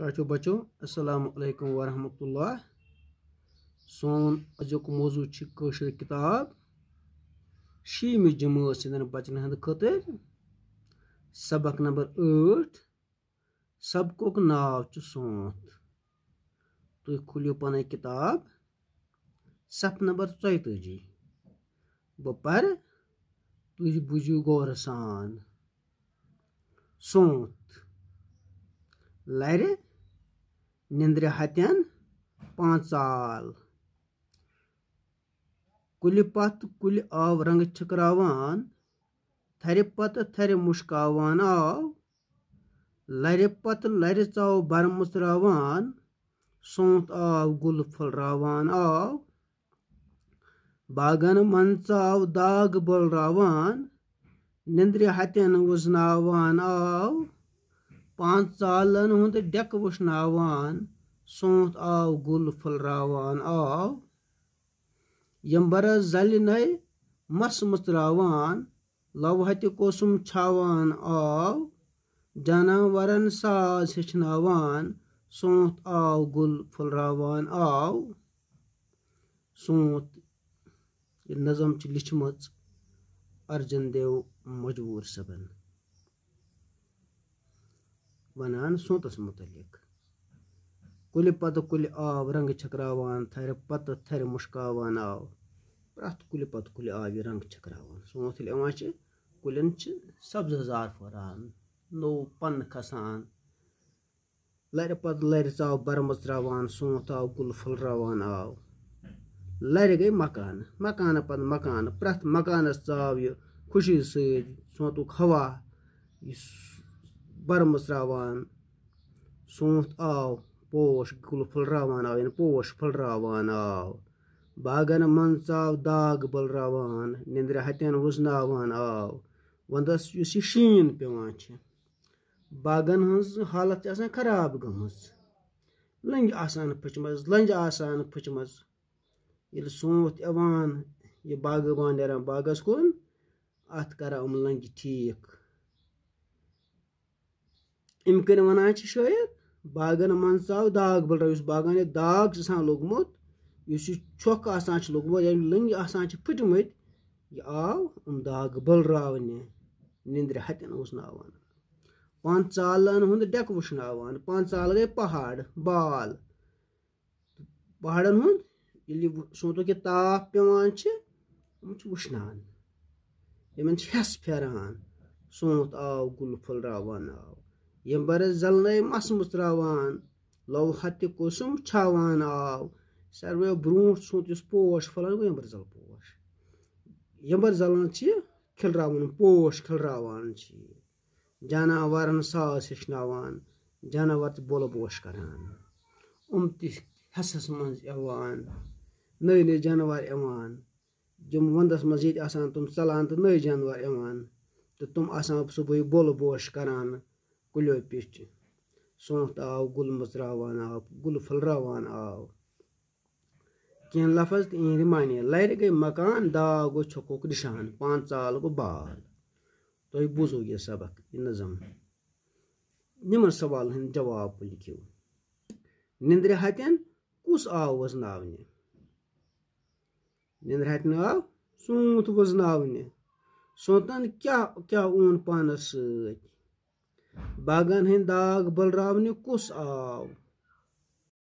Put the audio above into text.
तो बचो असलकुम वरहमल सोन अजुक मौजू कशर किताब शीम जमा सदन बचन हंद खर सबक नंबर ठ सबको नाव सोथ तुम तो खुलियो पन किताब सफ नंबर ी बह पर तुम बुझू गौर सान सोथ लर निंद्र हत्यन पांचाल कुल पत कुल आव रंग छकरावान थर पत थर मुश्कावान आव लर पत लर चाव बर मुसरावान सोंत आव गुल फलरावान आव बागन मन दाग बलरावान निंद्र हत्यन वजनावान आव پانٛژھ ژالَن ہُنٛد ڈٮ۪کہٕ وٕشناوان سونٛتھ آو گُل پھٔلراوان آو یمبرس زَلہِ نَے مَس مٕژراوان لوہَتہِ کوسُم چھاوان آو جاناوَرن ساز ہیٚچھناوان سونٛتھ آو گُل پھٔلراوان آو سونٛتھ یہِ نظم چھِ لیٚچھمٕژ أرجَن دیو مجوٗر صٲبَن वनान सोतस मुतलिक कुल पत कुल आव रंग छकरावान थर पत थर मुश्कावान आव प्रथ कुल पत कुल आव रंग छकरावान सोत ये कुलन सब्ज हजार फहरान नो पन खसान लर पत लर आव बरमस त्रावान सोत आव कुल फुलरावान आव लर गई मकान मकान पत मकान प्रथ मकानस आव यह खुशी सोतुक हवा بَرٕ مٕژراوان سونٛتھ آو پوش کُل پھٕلراوان آو یعنی پوش پھٕلراوان آو باغَن منٛز ژاو داغ بٔلراوان نیٚنٛدرِ ہَتٮ۪ن وُزناوان آو وَنٛدَس یُس یہِ شیٖن پیٚوان چھِ باغَن ہٕنٛز حالت چھِ آسان خراب گٔمٕژ لٔنٛجہِ آسان پھٕچمَژ لٔنٛجہِ آسان پھٕچمَژ ییٚلہِ سونٛتھ یِوان یہِ باغہٕ بان نیران باغَس کُن اَتھ کَران یِم لنٛجہِ ٹھیٖک अम कर शायद बागन मज आव दाग बल उस बागान ये दाग लोगमुत इस छोक लोगमुत या लंग फटम यह आव अम दाग बल निंद्र हतन उस नावान पान चालन हूँ डेक वुशन पान चाल गए पहाड़ बाल पहाड़न हूँ सोतो के ताप पेवान वुशन यमन हेस फेरान सोत आव गुल फुलरावान आव यम बरस जलनय मस मुत्रावान लौहत कुसुम छावान आव सर्वे ब्रोट सूत यस पोश फलन गो यमबर जल पोश यमबर जलन छ खिलरावन पोश खिलरावान छ जनावरन सास हिचनावान जनावर बोल पोश करान उम त हसस मज यवान नई नई जानवर यवान जम वंदस मज ये आसान तुम चलान तो नई जानवर यवान तो तुम आसान सुबह बोल बोश करान کُلیو پِشٹہٕ سونٛتھ آو گُل مٔژراوان آو گُلہٕ پھٔلراوان آو کینٛہہ لفظ تہِ یِہِنٛدِ معنی لَرِ گٔے مکان داو گوٚو چھوٚکُکھ نِشان پانٛژال گوٚو بال تۄہہِ بوٗزو یہِ سبق یہِ نظم یِمَن سوالَن ہٕنٛدۍ جواب لیکھِو نِنٛدرِ ہَتٮ۪ن کُس آو وزناونہِ نِنٛدرِ ہَتٮ۪ن آو ژوٗنٛٹھ وزناونہِ سونٛتَن کیٛاہ کیٛاہ اوٚن پانَس سۭتۍ बागन हिंद दाग बलराम कस आव